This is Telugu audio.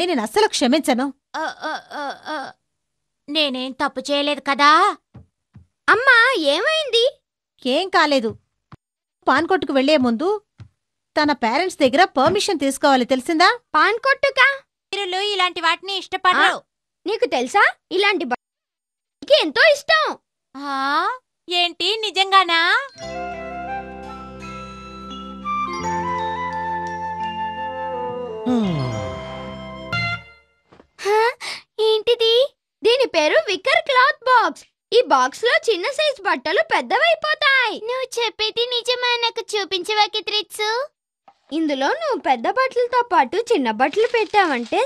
నేను అస్సలు క్షమించను నేనేం తప్పు చేయలేదు కదా అమ్మా ఏమైంది ఏం కాలేదు పాన్ కొట్టుకు వెళ్లే ముందు తన పేరెంట్స్ దగ్గర పర్మిషన్ తీసుకోవాలి తెలిసిందా పాన్ కొట్టుకా మీరు ఇలాంటి వాటిని ఇష్టపడరు నీకు తెలుసా ఇలాంటి ఎంతో ఇష్టం ఏంటి నిజంగానా పేరు వికర్ క్లాత్ బాక్స్ ఈ బాక్స్ లో చిన్న సైజ్ బట్టలు పెద్దవైపోతాయి నువ్వు చెప్పేది నిజమా నాకు చూపించవా కిత్రిత్సు ఇందులో నువ్వు పెద్ద బట్టలతో పాటు చిన్న బట్టలు పెట్టావంటే